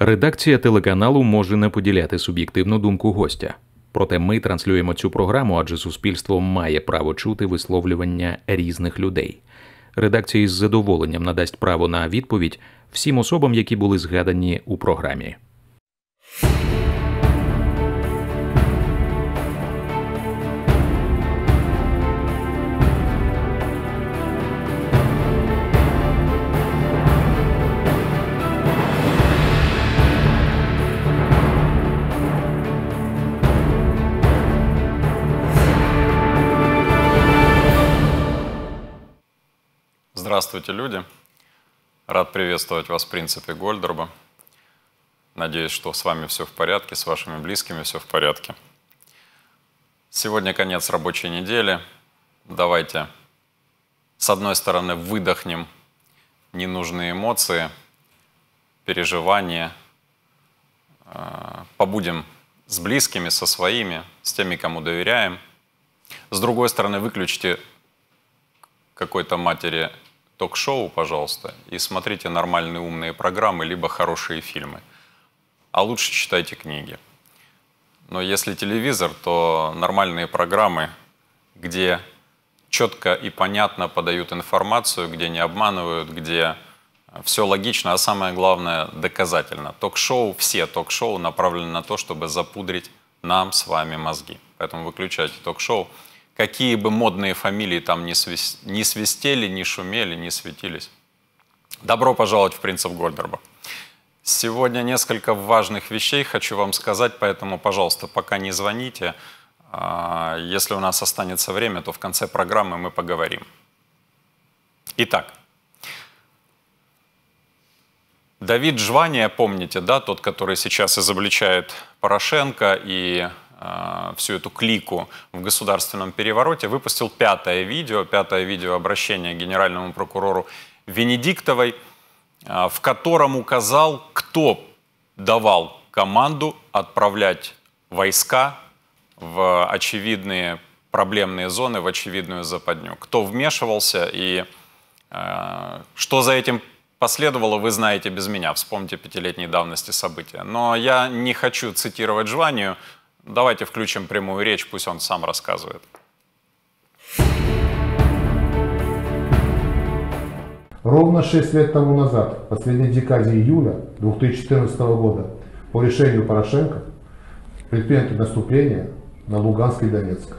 Редакція телеканалу може не поділяти суб'єктивну думку гостя. Проте ми транслюємо цю програму, адже суспільство має право чути висловлювання різних людей. Редакція із задоволенням надасть право на відповідь всім особам, які були згадані у програмі. Здравствуйте, люди! Рад приветствовать вас в принципе Гольдерба. Надеюсь, что с вами все в порядке, с вашими близкими все в порядке. Сегодня конец рабочей недели. Давайте, с одной стороны, выдохнем ненужные эмоции, переживания, э, побудем с близкими, со своими, с теми, кому доверяем. С другой стороны, выключите какой-то матери ток-шоу, пожалуйста, и смотрите нормальные умные программы, либо хорошие фильмы. А лучше читайте книги. Но если телевизор, то нормальные программы, где четко и понятно подают информацию, где не обманывают, где э, все логично, а самое главное – доказательно. Ток-шоу, все ток-шоу направлены на то, чтобы запудрить нам с вами мозги. Поэтому выключайте ток-шоу какие бы модные фамилии там не, свист, не свистели, не шумели, не светились. Добро пожаловать в принцип Гольдерба». Сегодня несколько важных вещей хочу вам сказать, поэтому, пожалуйста, пока не звоните. А, если у нас останется время, то в конце программы мы поговорим. Итак, Давид Жвания, помните, да, тот, который сейчас изобличает Порошенко и Э, всю эту клику в государственном перевороте, выпустил пятое видео, пятое видео обращение генеральному прокурору Венедиктовой, э, в котором указал, кто давал команду отправлять войска в очевидные проблемные зоны, в очевидную западню. Кто вмешивался и э, что за этим последовало, вы знаете без меня. Вспомните пятилетней давности события. Но я не хочу цитировать Жванию, Давайте включим прямую речь, пусть он сам рассказывает. Ровно 6 лет тому назад, в последней декаде июля 2014 года, по решению Порошенко, предприняты наступление на Луганский Донецк.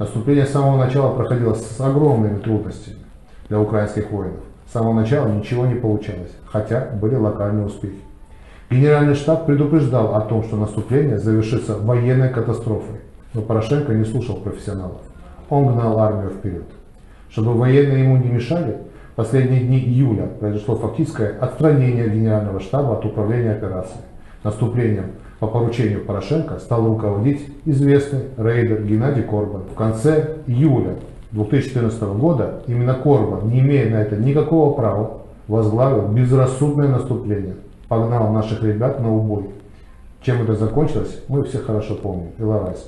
Наступление с самого начала проходило с огромными трудностями для украинских воинов. С самого начала ничего не получалось, хотя были локальные успехи. Генеральный штаб предупреждал о том, что наступление завершится военной катастрофой, но Порошенко не слушал профессионалов. Он гнал армию вперед. Чтобы военные ему не мешали, в последние дни июля произошло фактическое отстранение Генерального штаба от управления операцией. Наступлением по поручению Порошенко стал руководить известный рейдер Геннадий Корбан. В конце июля 2014 года именно Корбан, не имея на это никакого права, возглавил безрассудное наступление погнал наших ребят на убой. Чем это закончилось, мы все хорошо помним. Иловайск.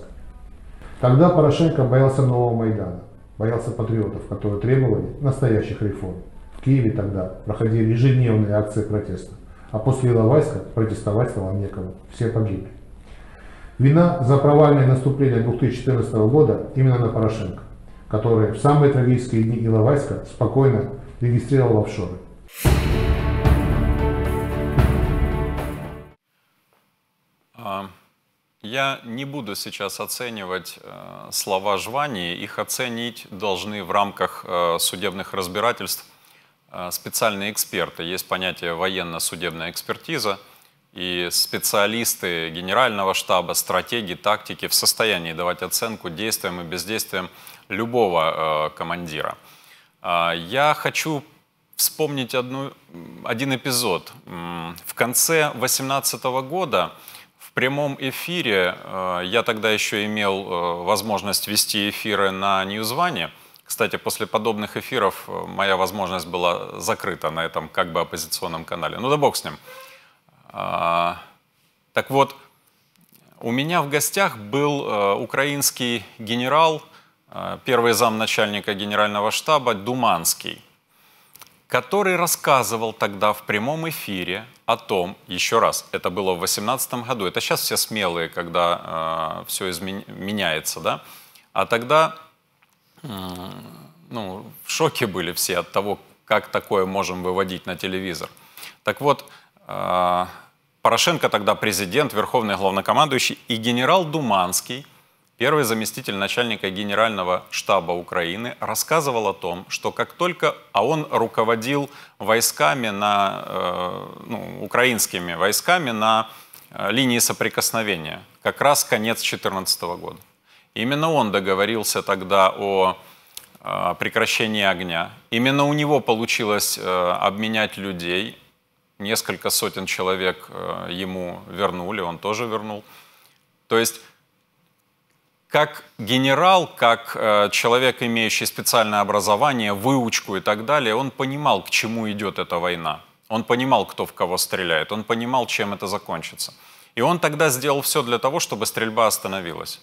Тогда Порошенко боялся нового Майдана, боялся патриотов, которые требовали настоящих реформ. В Киеве тогда проходили ежедневные акции протеста, а после Иловайска протестовать стало некому, все погибли. Вина за провальное наступление 2014 года именно на Порошенко, который в самые трагические дни Иловайска спокойно регистрировал офшоры. А, я не буду сейчас оценивать э, слова Жвани, их оценить должны в рамках э, судебных разбирательств э, специальные эксперты. Есть понятие военно-судебная экспертиза, и специалисты генерального штаба, стратеги, тактики в состоянии давать оценку действиям и бездействиям любого командира. А, я хочу вспомнить одну, один эпизод. В конце 2018 года прямом эфире, э, я тогда еще имел э, возможность вести эфиры на Ньюзване. Кстати, после подобных эфиров э, моя возможность была закрыта на этом как бы оппозиционном канале. Ну да бог с ним. А, так вот, у меня в гостях был украинский генерал, первый зам начальника генерального штаба Думанский который рассказывал тогда в прямом эфире о том, еще раз, это было в 2018 году, это сейчас все смелые, когда э, все измен... меняется, да, а тогда э, ну, в шоке были все от того, как такое можем выводить на телевизор. Так вот, э, Порошенко тогда президент, верховный главнокомандующий и генерал Думанский – Первый заместитель начальника Генерального штаба Украины рассказывал о том, что как только, а он руководил войсками на, э, ну, украинскими войсками на э, линии соприкосновения, как раз конец 2014 года. Именно он договорился тогда о э, прекращении огня. Именно у него получилось э, обменять людей. Несколько сотен человек э, ему вернули, он тоже вернул. То есть как генерал, как э, человек, имеющий специальное образование, выучку и так далее, он понимал, к чему идет эта война. Он понимал, кто в кого стреляет, он понимал, чем это закончится. И он тогда сделал все для того, чтобы стрельба остановилась.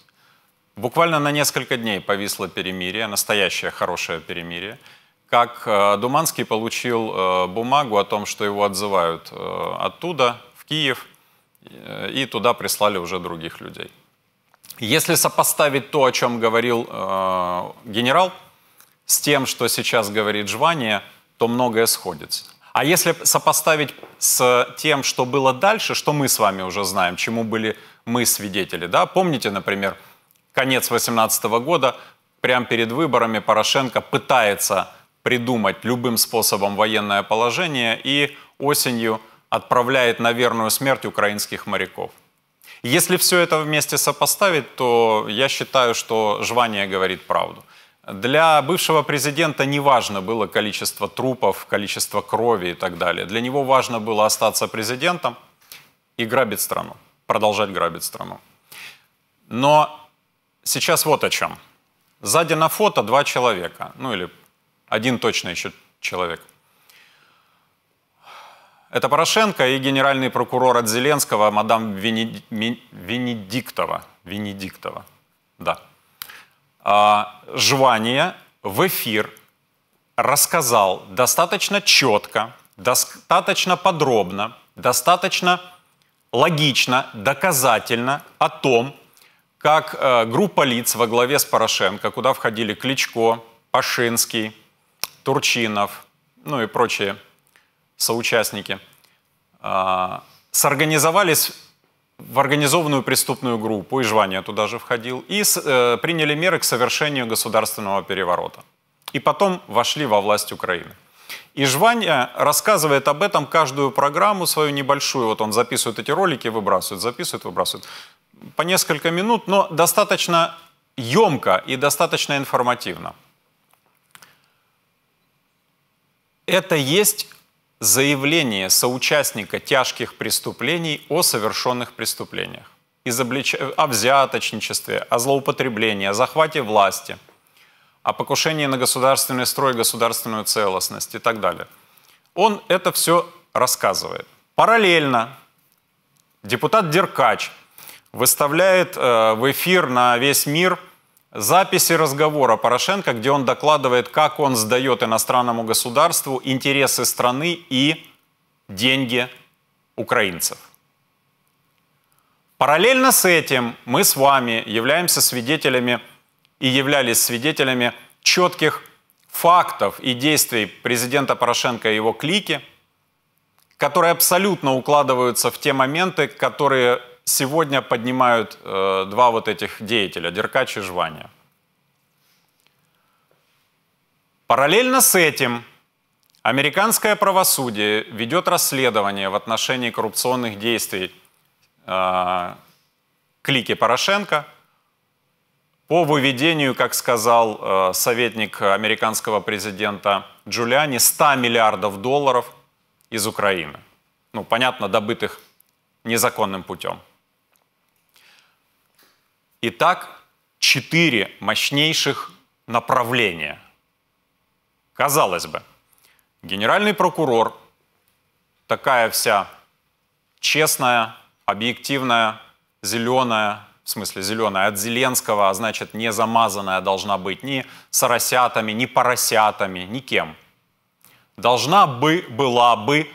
Буквально на несколько дней повисло перемирие, настоящее хорошее перемирие. Как э, Думанский получил э, бумагу о том, что его отзывают э, оттуда, в Киев, э, и туда прислали уже других людей. Если сопоставить то, о чем говорил э, генерал, с тем, что сейчас говорит Жвания, то многое сходится. А если сопоставить с тем, что было дальше, что мы с вами уже знаем, чему были мы свидетели, да? Помните, например, конец 2018 года, прямо перед выборами Порошенко пытается придумать любым способом военное положение и осенью отправляет на верную смерть украинских моряков. Если все это вместе сопоставить, то я считаю, что жвание говорит правду. Для бывшего президента не важно было количество трупов, количество крови и так далее. Для него важно было остаться президентом и грабить страну, продолжать грабить страну. Но сейчас вот о чем. Сзади на фото два человека, ну или один точно еще человек – это Порошенко и генеральный прокурор от Зеленского, мадам Венеди... Венедиктова. Венедиктова, да. А, Жвания в эфир рассказал достаточно четко, достаточно подробно, достаточно логично, доказательно о том, как э, группа лиц во главе с Порошенко, куда входили Кличко, Пашинский, Турчинов, ну и прочие соучастники, а, сорганизовались в организованную преступную группу, и Жвания туда же входил, и э, приняли меры к совершению государственного переворота. И потом вошли во власть Украины. И Жвания рассказывает об этом каждую программу свою небольшую. Вот он записывает эти ролики, выбрасывает, записывает, выбрасывает. По несколько минут, но достаточно емко и достаточно информативно. Это есть заявление соучастника тяжких преступлений о совершенных преступлениях, изоблич... о взяточничестве, о злоупотреблении, о захвате власти, о покушении на государственный строй, государственную целостность и так далее. Он это все рассказывает. Параллельно депутат Деркач выставляет э, в эфир на весь мир – Записи разговора Порошенко, где он докладывает, как он сдает иностранному государству интересы страны и деньги украинцев. Параллельно с этим мы с вами являемся свидетелями и являлись свидетелями четких фактов и действий президента Порошенко и его клики, которые абсолютно укладываются в те моменты, которые сегодня поднимают э, два вот этих деятеля, Деркач и Жвания. Параллельно с этим американское правосудие ведет расследование в отношении коррупционных действий э, клики Порошенко по выведению, как сказал э, советник американского президента Джулиани, 100 миллиардов долларов из Украины. Ну, понятно, добытых незаконным путем. Итак, четыре мощнейших направления. Казалось бы, генеральный прокурор, такая вся честная, объективная, зеленая, в смысле зеленая, от Зеленского, а значит не замазанная должна быть ни соросятами, ни поросятами, ни кем. Должна бы, была бы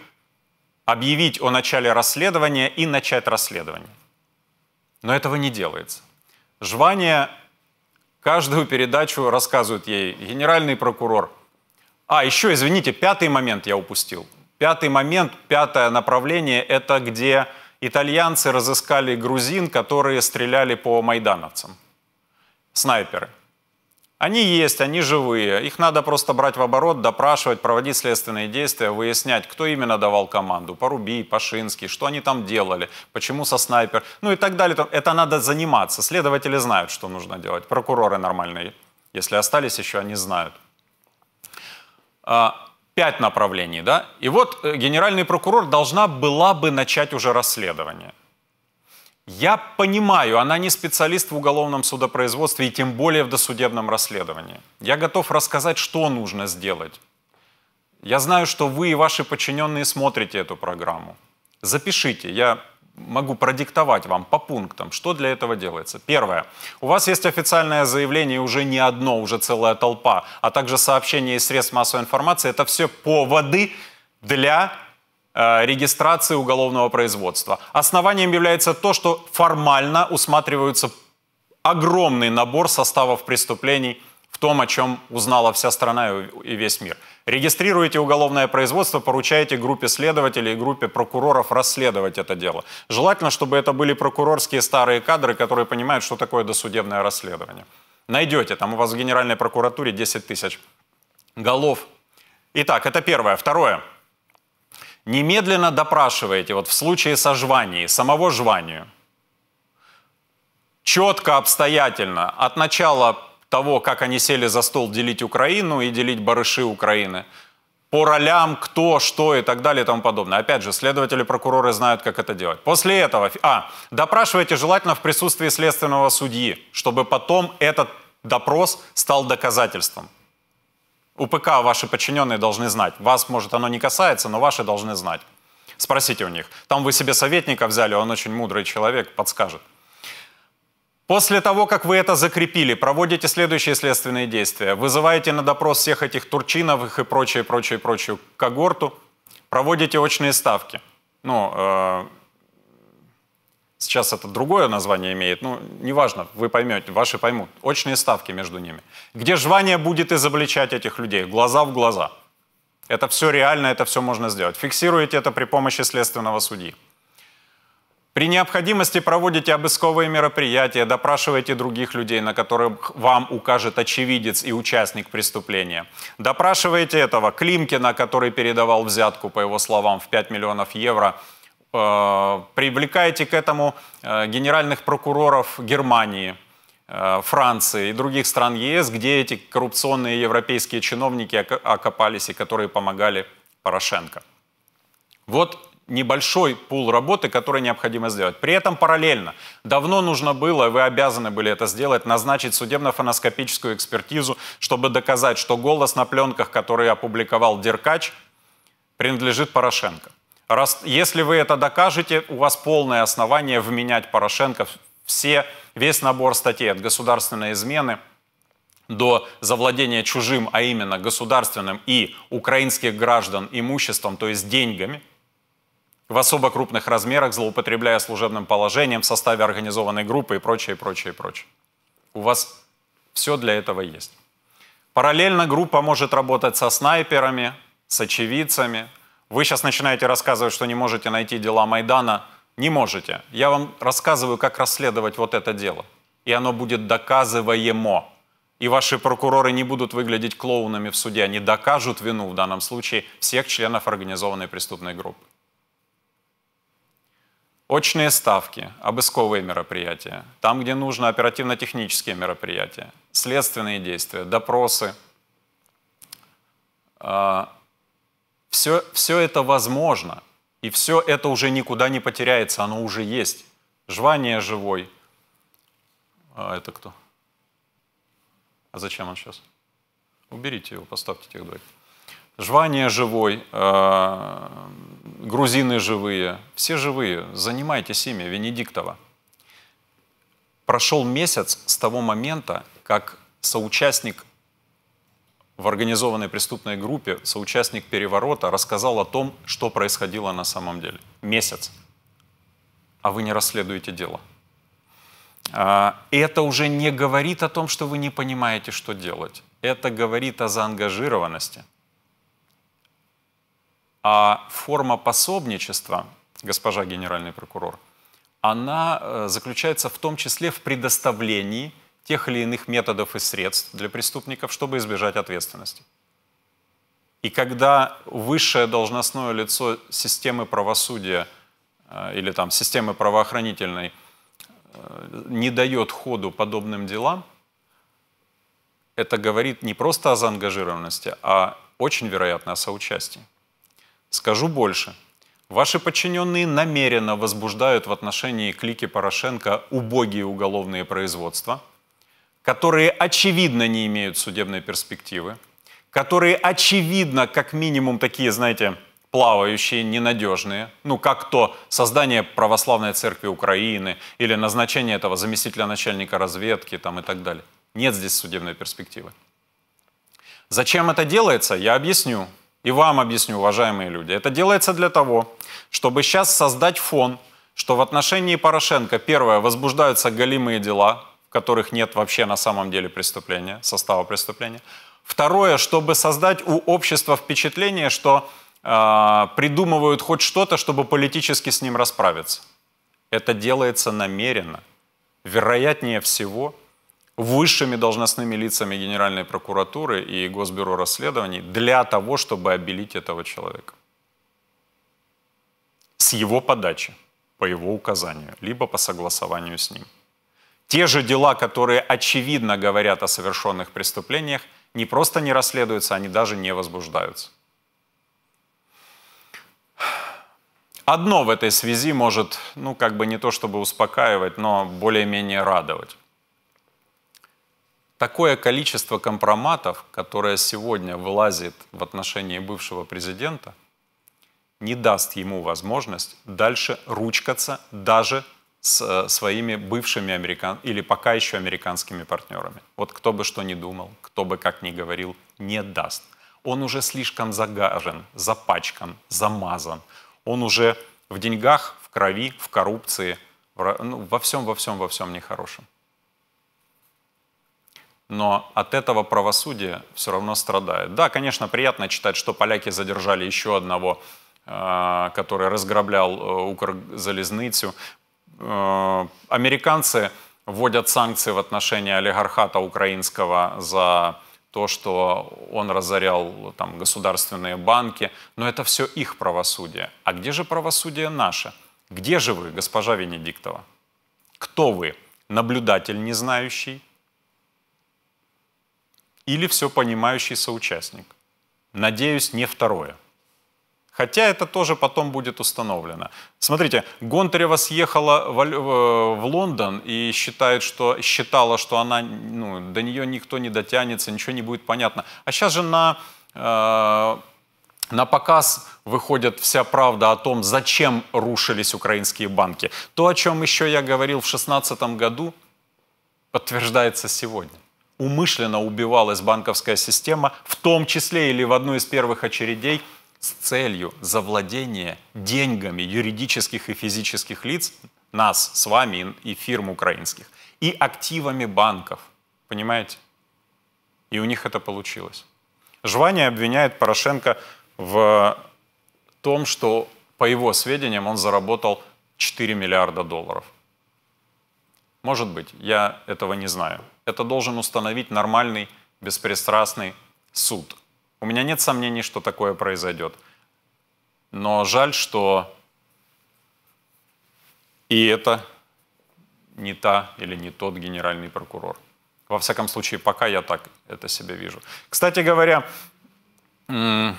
объявить о начале расследования и начать расследование. Но этого не делается. Жвания каждую передачу рассказывает ей генеральный прокурор. А, еще, извините, пятый момент я упустил. Пятый момент, пятое направление – это где итальянцы разыскали грузин, которые стреляли по майдановцам. Снайперы – они есть, они живые. Их надо просто брать в оборот, допрашивать, проводить следственные действия, выяснять, кто именно давал команду. Поруби, Пашинский, что они там делали, почему со снайпер, ну и так далее. Это надо заниматься. Следователи знают, что нужно делать. Прокуроры нормальные, если остались еще, они знают. А, пять направлений, да? И вот э, генеральный прокурор должна была бы начать уже расследование. Я понимаю, она не специалист в уголовном судопроизводстве и тем более в досудебном расследовании. Я готов рассказать, что нужно сделать. Я знаю, что вы и ваши подчиненные смотрите эту программу. Запишите, я могу продиктовать вам по пунктам, что для этого делается. Первое. У вас есть официальное заявление, уже не одно, уже целая толпа, а также сообщения из средств массовой информации. Это все поводы для Э, регистрации уголовного производства. Основанием является то, что формально усматриваются огромный набор составов преступлений в том, о чем узнала вся страна и весь мир. Регистрируете уголовное производство, поручаете группе следователей, и группе прокуроров расследовать это дело. Желательно, чтобы это были прокурорские старые кадры, которые понимают, что такое досудебное расследование. Найдете, там у вас в Генеральной прокуратуре 10 тысяч голов. Итак, это первое. Второе немедленно допрашиваете, вот в случае со жванией, самого жванию, четко, обстоятельно, от начала того, как они сели за стол делить Украину и делить барыши Украины, по ролям, кто, что и так далее и тому подобное. Опять же, следователи, прокуроры знают, как это делать. После этого, а, допрашивайте желательно в присутствии следственного судьи, чтобы потом этот допрос стал доказательством. У ПК ваши подчиненные должны знать. Вас, может, оно не касается, но ваши должны знать. Спросите у них. Там вы себе советника взяли, он очень мудрый человек, подскажет. После того, как вы это закрепили, проводите следующие следственные действия. Вызываете на допрос всех этих Турчинов и прочее, прочее, прочее когорту. Проводите очные ставки. Ну, э Сейчас это другое название имеет, ну, неважно, вы поймете, ваши поймут. Очные ставки между ними. Где жвание будет изобличать этих людей? Глаза в глаза. Это все реально, это все можно сделать. Фиксируете это при помощи следственного судьи. При необходимости проводите обысковые мероприятия, допрашиваете других людей, на которых вам укажет очевидец и участник преступления. Допрашиваете этого Климкина, который передавал взятку, по его словам, в 5 миллионов евро – Э, привлекаете к этому э, генеральных прокуроров Германии, э, Франции и других стран ЕС, где эти коррупционные европейские чиновники окопались и которые помогали Порошенко. Вот небольшой пул работы, который необходимо сделать. При этом параллельно, давно нужно было, вы обязаны были это сделать, назначить судебно-фоноскопическую экспертизу, чтобы доказать, что голос на пленках, который опубликовал Деркач, принадлежит Порошенко. Раз, если вы это докажете, у вас полное основание вменять Порошенко все, весь набор статей от государственной измены до завладения чужим, а именно государственным и украинских граждан имуществом, то есть деньгами, в особо крупных размерах, злоупотребляя служебным положением в составе организованной группы и прочее, прочее, прочее. У вас все для этого есть. Параллельно группа может работать со снайперами, с очевидцами, вы сейчас начинаете рассказывать, что не можете найти дела Майдана. Не можете. Я вам рассказываю, как расследовать вот это дело. И оно будет доказываемо. И ваши прокуроры не будут выглядеть клоунами в суде. Они докажут вину в данном случае всех членов организованной преступной группы. Очные ставки, обысковые мероприятия, там, где нужно оперативно-технические мероприятия, следственные действия, допросы, а, все, все это возможно, и все это уже никуда не потеряется, оно уже есть. Жвание живой. А это кто? А зачем он сейчас? Уберите его, поставьте тех двоих. Жвание живой, а, грузины живые, все живые. Занимайтесь ими, Венедиктова. Прошел месяц с того момента, как соучастник в организованной преступной группе соучастник переворота рассказал о том, что происходило на самом деле. Месяц. А вы не расследуете дело. А, это уже не говорит о том, что вы не понимаете, что делать. Это говорит о заангажированности. А форма пособничества, госпожа генеральный прокурор, она э, заключается в том числе в предоставлении – тех или иных методов и средств для преступников, чтобы избежать ответственности. И когда высшее должностное лицо системы правосудия э, или там системы правоохранительной э, не дает ходу подобным делам, это говорит не просто о заангажированности, а очень вероятно о соучастии. Скажу больше. Ваши подчиненные намеренно возбуждают в отношении клики Порошенко убогие уголовные производства – которые очевидно не имеют судебной перспективы, которые очевидно как минимум такие, знаете, плавающие, ненадежные, ну как то создание православной церкви Украины или назначение этого заместителя начальника разведки там, и так далее. Нет здесь судебной перспективы. Зачем это делается, я объясню. И вам объясню, уважаемые люди. Это делается для того, чтобы сейчас создать фон, что в отношении Порошенко, первое, возбуждаются галимые дела, которых нет вообще на самом деле преступления, состава преступления. Второе, чтобы создать у общества впечатление, что э, придумывают хоть что-то, чтобы политически с ним расправиться. Это делается намеренно. Вероятнее всего, высшими должностными лицами Генеральной прокуратуры и Госбюро расследований для того, чтобы обелить этого человека. С его подачи, по его указанию, либо по согласованию с ним. Те же дела, которые очевидно говорят о совершенных преступлениях, не просто не расследуются, они даже не возбуждаются. Одно в этой связи может, ну как бы не то чтобы успокаивать, но более-менее радовать. Такое количество компроматов, которое сегодня вылазит в отношении бывшего президента, не даст ему возможность дальше ручкаться даже с э, своими бывшими американ... или пока еще американскими партнерами. Вот кто бы что ни думал, кто бы как ни говорил, не даст. Он уже слишком загажен, запачкан, замазан. Он уже в деньгах, в крови, в коррупции, в... Ну, во всем, во всем, во всем нехорошем. Но от этого правосудие все равно страдает. Да, конечно, приятно читать, что поляки задержали еще одного э, который разграблял э, Укрзалезницу. Э, американцы вводят санкции в отношении олигархата украинского за то, что он разорял там, государственные банки, но это все их правосудие. А где же правосудие наше? Где же вы, госпожа Венедиктова? Кто вы? Наблюдатель не знающий? Или все понимающий соучастник? Надеюсь, не второе. Хотя это тоже потом будет установлено. Смотрите, Гонтарева съехала в, э, в Лондон и считает, что, считала, что она, ну, до нее никто не дотянется, ничего не будет понятно. А сейчас же на... Э, на показ выходит вся правда о том, зачем рушились украинские банки. То, о чем еще я говорил в 2016 году, подтверждается сегодня. Умышленно убивалась банковская система, в том числе или в одну из первых очередей – с целью завладения деньгами юридических и физических лиц, нас с вами и фирм украинских, и активами банков. Понимаете? И у них это получилось. Жвания обвиняет Порошенко в том, что, по его сведениям, он заработал 4 миллиарда долларов. Может быть, я этого не знаю. Это должен установить нормальный, беспристрастный суд. У меня нет сомнений, что такое произойдет. Но жаль, что и это не та или не тот генеральный прокурор. Во всяком случае, пока я так это себе вижу. Кстати говоря, наверное,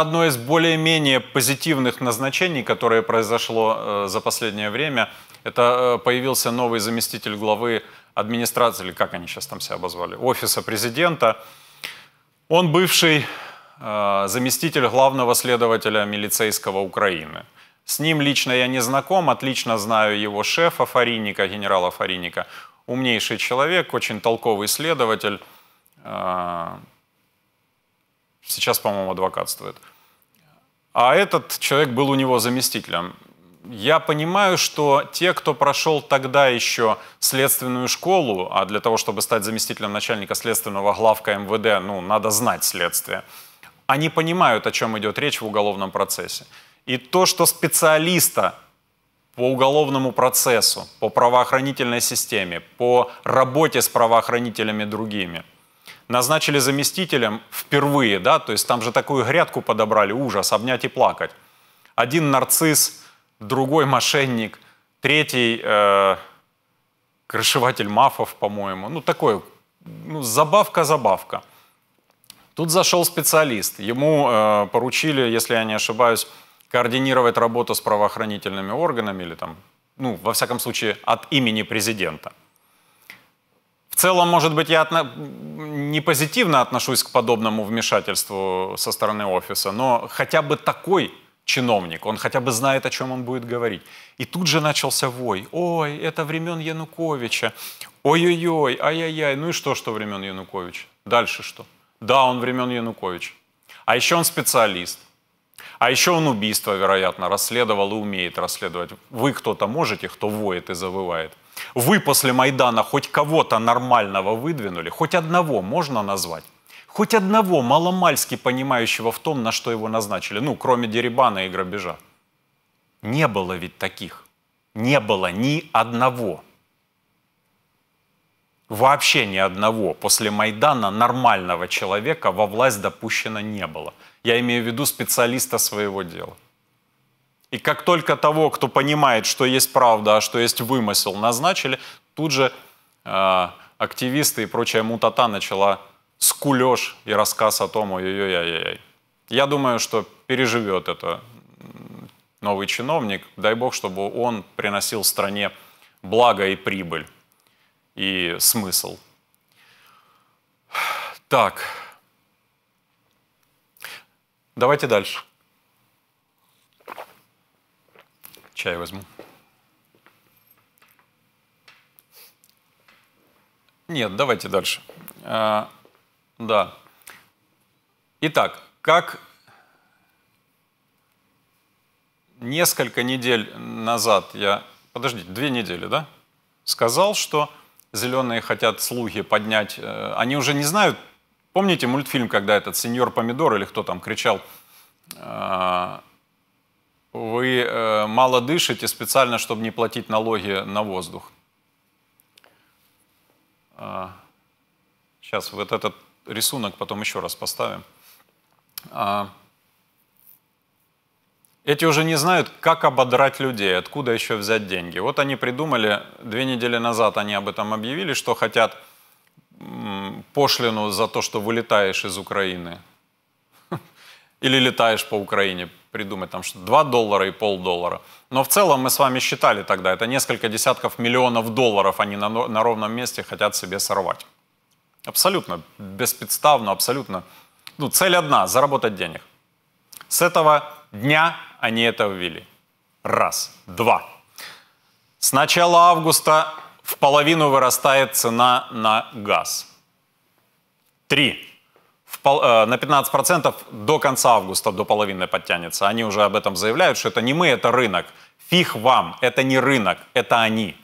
одно из более-менее позитивных назначений, которое произошло э, за последнее время, это э, появился новый заместитель главы администрации, или как они сейчас там себя обозвали, офиса президента. Он бывший э, заместитель главного следователя милицейского Украины. С ним лично я не знаком, отлично знаю его шефа Фариника, генерала Фариника. Умнейший человек, очень толковый следователь. Э, сейчас, по-моему, адвокатствует. А этот человек был у него заместителем я понимаю, что те, кто прошел тогда еще следственную школу, а для того, чтобы стать заместителем начальника следственного главка МВД, ну, надо знать следствие, они понимают, о чем идет речь в уголовном процессе. И то, что специалиста по уголовному процессу, по правоохранительной системе, по работе с правоохранителями другими, назначили заместителем впервые, да, то есть там же такую грядку подобрали, ужас, обнять и плакать. Один нарцисс другой мошенник, третий э, крышеватель мафов, по-моему. Ну, такое, ну, забавка-забавка. Тут зашел специалист. Ему э, поручили, если я не ошибаюсь, координировать работу с правоохранительными органами или там, ну, во всяком случае, от имени президента. В целом, может быть, я отно... не позитивно отношусь к подобному вмешательству со стороны офиса, но хотя бы такой чиновник, он хотя бы знает, о чем он будет говорить. И тут же начался вой. Ой, это времен Януковича. Ой-ой-ой, ай-яй-яй. Ну и что, что времен Януковича? Дальше что? Да, он времен Януковича. А еще он специалист. А еще он убийство, вероятно, расследовал и умеет расследовать. Вы кто-то можете, кто воет и завывает? Вы после Майдана хоть кого-то нормального выдвинули? Хоть одного можно назвать? хоть одного маломальски понимающего в том, на что его назначили, ну, кроме Дерибана и грабежа. Не было ведь таких. Не было ни одного. Вообще ни одного. После Майдана нормального человека во власть допущено не было. Я имею в виду специалиста своего дела. И как только того, кто понимает, что есть правда, а что есть вымысел, назначили, тут же э, активисты и прочая мутата начала скулеж и рассказ о том, ой-ой-ой-ой. Я думаю, что переживет это новый чиновник. Дай бог, чтобы он приносил стране благо и прибыль, и смысл. Так, давайте дальше. Чай возьму. Нет, давайте дальше. А, да. Итак, как несколько недель назад я, подождите, две недели, да, сказал, что зеленые хотят слухи поднять. Э, они уже не знают, помните мультфильм, когда этот сеньор Помидор или кто там кричал, «Э, вы э, мало дышите специально, чтобы не платить налоги на воздух. Сейчас вот этот рисунок потом еще раз поставим. А, эти уже не знают, как ободрать людей, откуда еще взять деньги. Вот они придумали, две недели назад они об этом объявили, что хотят пошлину за то, что вылетаешь из Украины. Или летаешь по Украине, придумать там что 2 доллара и полдоллара. Но в целом мы с вами считали тогда, это несколько десятков миллионов долларов они на, на ровном месте хотят себе сорвать. Абсолютно беспредставно, абсолютно. Ну, цель одна – заработать денег. С этого дня они это ввели. Раз. Два. С начала августа в половину вырастает цена на газ. Три. Э, на 15% до конца августа, до половины подтянется. Они уже об этом заявляют, что это не мы, это рынок. Фих вам, это не рынок, это они.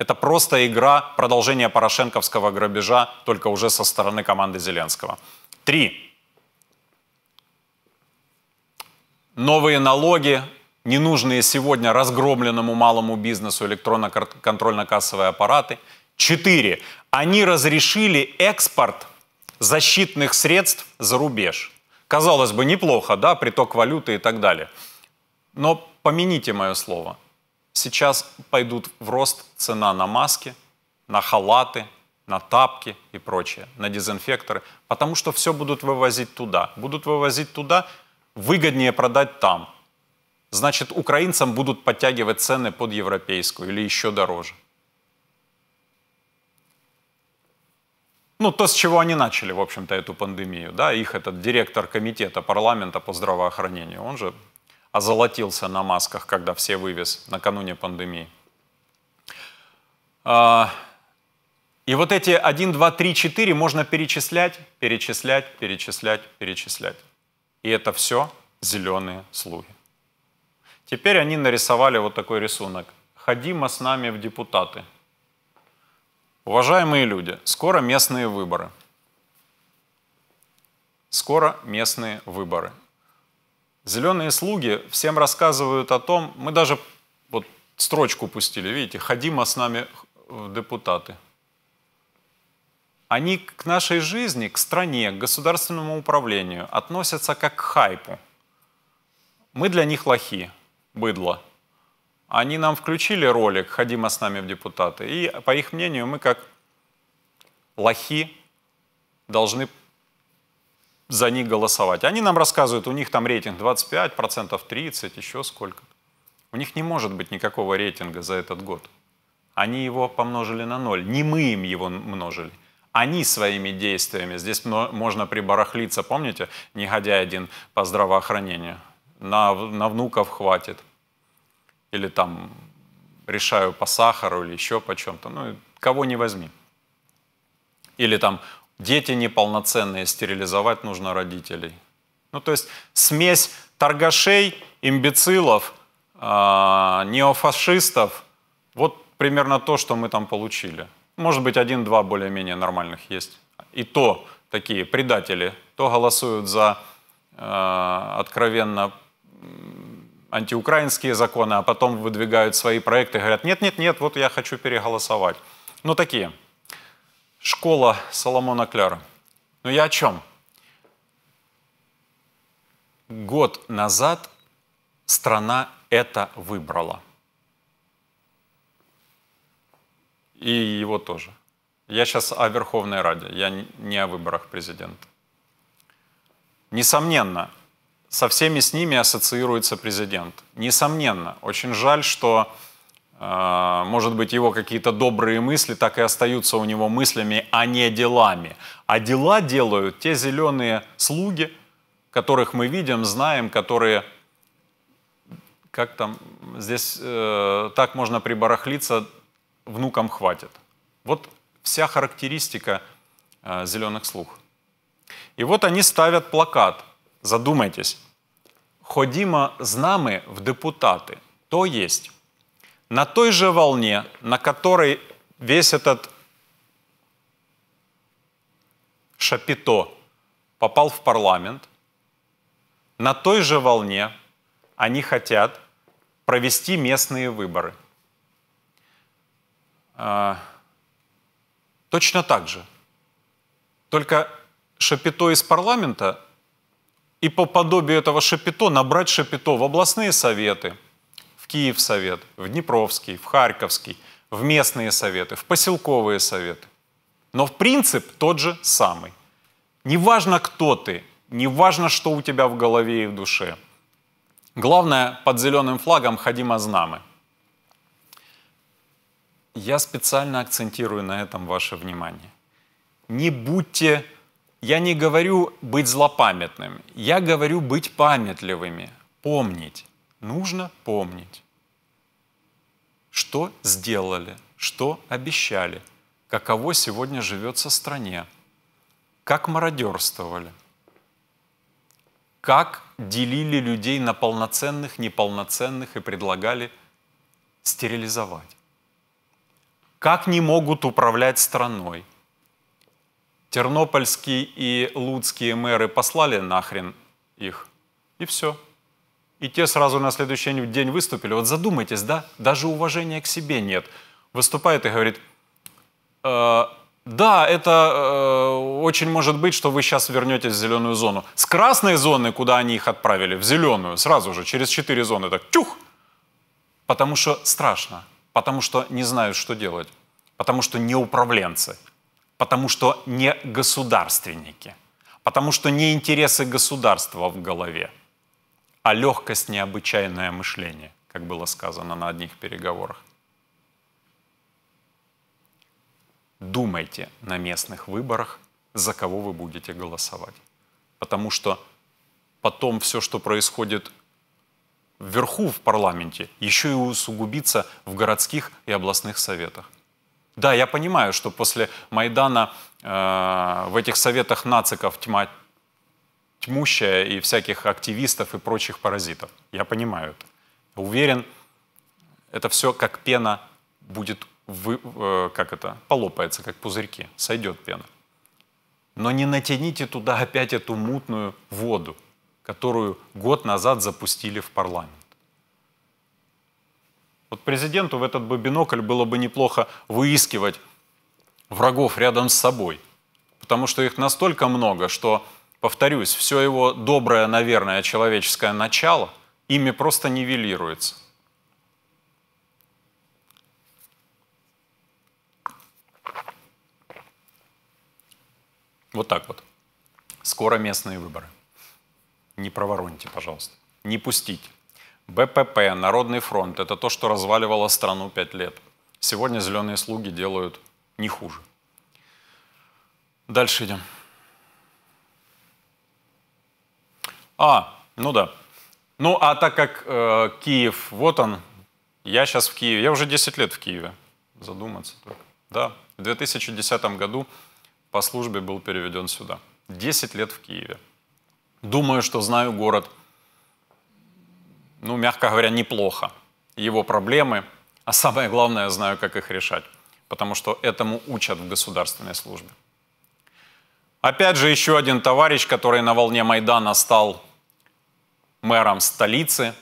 Это просто игра продолжения порошенковского грабежа, только уже со стороны команды Зеленского. Три. Новые налоги, ненужные сегодня разгромленному малому бизнесу электронно-контрольно-кассовые аппараты. Четыре. Они разрешили экспорт защитных средств за рубеж. Казалось бы, неплохо, да, приток валюты и так далее. Но помяните мое слово – Сейчас пойдут в рост цена на маски, на халаты, на тапки и прочее, на дезинфекторы, потому что все будут вывозить туда. Будут вывозить туда, выгоднее продать там. Значит, украинцам будут подтягивать цены под европейскую или еще дороже. Ну, то, с чего они начали, в общем-то, эту пандемию, да, их этот директор комитета парламента по здравоохранению, он же озолотился на масках, когда все вывез накануне пандемии. А, и вот эти 1, 2, 3, 4 можно перечислять, перечислять, перечислять, перечислять. И это все зеленые слуги. Теперь они нарисовали вот такой рисунок. Ходимо с нами в депутаты. Уважаемые люди, скоро местные выборы. Скоро местные выборы. Зеленые слуги всем рассказывают о том, мы даже вот строчку пустили, видите, «Ходима с нами в депутаты». Они к нашей жизни, к стране, к государственному управлению относятся как к хайпу. Мы для них лохи, быдло. Они нам включили ролик «Ходима с нами в депутаты», и, по их мнению, мы как лохи должны за них голосовать. Они нам рассказывают, у них там рейтинг 25%, 30%, еще сколько. У них не может быть никакого рейтинга за этот год. Они его помножили на ноль. Не мы им его множили. Они своими действиями. Здесь можно прибарахлиться, помните, негодяй один по здравоохранению. На, на внуков хватит. Или там решаю по сахару или еще по чем-то. Ну, кого не возьми. Или там дети неполноценные, стерилизовать нужно родителей. Ну, то есть смесь торгашей, имбецилов, а, неофашистов, вот примерно то, что мы там получили. Может быть, один-два более-менее нормальных есть. И то такие предатели, то голосуют за а, откровенно антиукраинские законы, а потом выдвигают свои проекты и говорят, нет-нет-нет, вот я хочу переголосовать. Ну, такие школа Соломона Кляра. Но ну, я о чем? Год назад страна это выбрала. И его тоже. Я сейчас о Верховной Раде, я не о выборах президента. Несомненно, со всеми с ними ассоциируется президент. Несомненно, очень жаль, что а, может быть, его какие-то добрые мысли так и остаются у него мыслями, а не делами. А дела делают те зеленые слуги, которых мы видим, знаем, которые, как там, здесь э, так можно прибарахлиться, внукам хватит. Вот вся характеристика э, зеленых слуг. И вот они ставят плакат. Задумайтесь. «Ходімо з в депутаты». То есть на той же волне, на которой весь этот Шапито попал в парламент, на той же волне они хотят провести местные выборы. А, точно так же. Только Шапито из парламента и по подобию этого Шапито набрать Шапито в областные советы – Киев совет, в Днепровский, в Харьковский, в местные советы, в поселковые советы. Но принцип тот же самый. Неважно, кто ты, неважно, что у тебя в голове и в душе. Главное, под зеленым флагом ходимо знамы. Я специально акцентирую на этом ваше внимание. Не будьте, я не говорю быть злопамятным, я говорю быть памятливыми, помнить нужно помнить, что сделали, что обещали, каково сегодня живется стране, как мародерствовали, как делили людей на полноценных, неполноценных и предлагали стерилизовать, как не могут управлять страной. Тернопольские и луцкие мэры послали нахрен их, и все – и те сразу на следующий день выступили. Вот задумайтесь, да, даже уважения к себе нет. Выступает и говорит, э, да, это э, очень может быть, что вы сейчас вернетесь в зеленую зону. С красной зоны, куда они их отправили, в зеленую, сразу же, через четыре зоны, так тюх! Потому что страшно, потому что не знают, что делать, потому что не управленцы, потому что не государственники, потому что не интересы государства в голове – а легкость необычайное мышление, как было сказано на одних переговорах. Думайте на местных выборах, за кого вы будете голосовать. Потому что потом все, что происходит вверху в парламенте, еще и усугубится в городских и областных советах. Да, я понимаю, что после Майдана э, в этих советах нациков тьма тьмущая и всяких активистов и прочих паразитов. Я понимаю это. Уверен, это все как пена будет, вы, э, как это, полопается, как пузырьки, сойдет пена. Но не натяните туда опять эту мутную воду, которую год назад запустили в парламент. Вот президенту в этот бы бинокль было бы неплохо выискивать врагов рядом с собой, потому что их настолько много, что Повторюсь, все его доброе, наверное, человеческое начало ими просто нивелируется. Вот так вот. Скоро местные выборы. Не провороните, пожалуйста. Не пустите. БПП, Народный фронт – это то, что разваливало страну пять лет. Сегодня зеленые слуги делают не хуже. Дальше идем. А, ну да. Ну, а так как э, Киев, вот он, я сейчас в Киеве, я уже 10 лет в Киеве, задуматься только. Да, в 2010 году по службе был переведен сюда. 10 лет в Киеве. Думаю, что знаю город, ну, мягко говоря, неплохо. Его проблемы, а самое главное, знаю, как их решать, потому что этому учат в государственной службе. Опять же, еще один товарищ, который на волне Майдана стал мэром столицы,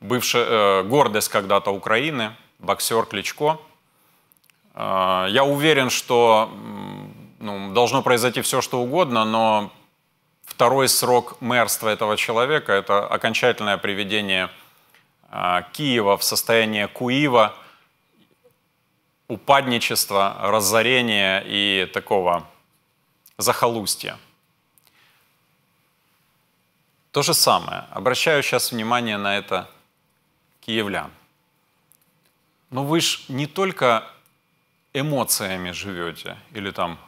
бывшая, э, гордость когда-то Украины, боксер Кличко. Э, я уверен, что ну, должно произойти все, что угодно, но второй срок мэрства этого человека – это окончательное приведение э, Киева в состояние Куива, упадничества, разорения и такого захолустья. То же самое. Обращаю сейчас внимание на это киевлян. Но ну, вы же не только эмоциями живете или там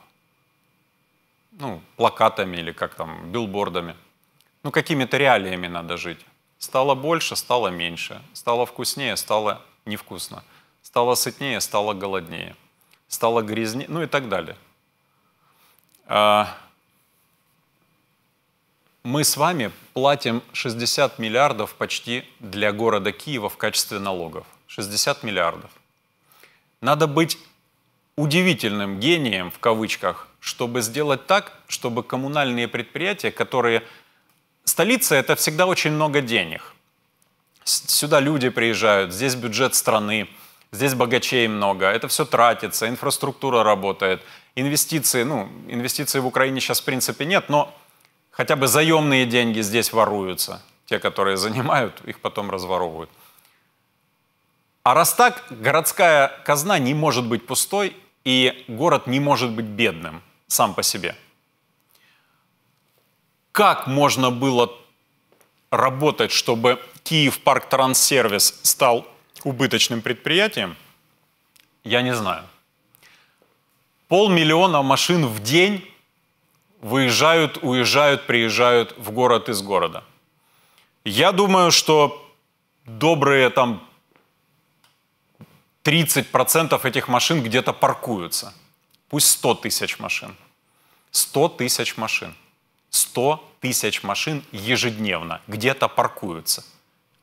ну, плакатами или как там, билбордами. Ну, какими-то реалиями надо жить. Стало больше, стало меньше. Стало вкуснее, стало невкусно. Стало сытнее, стало голоднее. Стало грязнее, ну и так далее. А, мы с вами платим 60 миллиардов почти для города Киева в качестве налогов. 60 миллиардов. Надо быть удивительным гением, в кавычках, чтобы сделать так, чтобы коммунальные предприятия, которые... Столица — это всегда очень много денег. Сюда люди приезжают, здесь бюджет страны, здесь богачей много, это все тратится, инфраструктура работает, инвестиции, ну, инвестиций в Украине сейчас в принципе нет, но Хотя бы заемные деньги здесь воруются. Те, которые занимают, их потом разворовывают. А раз так, городская казна не может быть пустой, и город не может быть бедным сам по себе. Как можно было работать, чтобы Киев Парк Транссервис стал убыточным предприятием, я не знаю. Полмиллиона машин в день выезжают, уезжают, приезжают в город из города. Я думаю, что добрые там 30% этих машин где-то паркуются. Пусть 100 тысяч машин. 100 тысяч машин. 100 тысяч машин ежедневно где-то паркуются.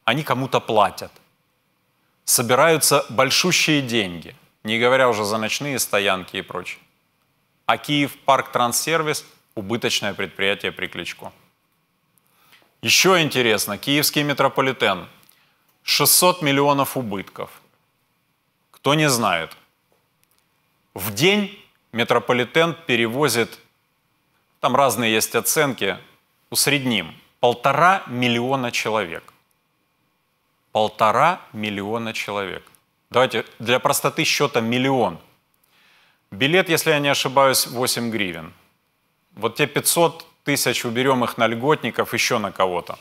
Они кому-то платят. Собираются большущие деньги, не говоря уже за ночные стоянки и прочее. А Киев Парк Транссервис – убыточное предприятие при Кличко. Еще интересно, киевский метрополитен. 600 миллионов убытков. Кто не знает, в день метрополитен перевозит, там разные есть оценки, усредним, полтора миллиона человек. Полтора миллиона человек. Давайте для простоты счета миллион. Билет, если я не ошибаюсь, 8 гривен. Вот те 500 тысяч уберем их на льготников, еще на кого-то.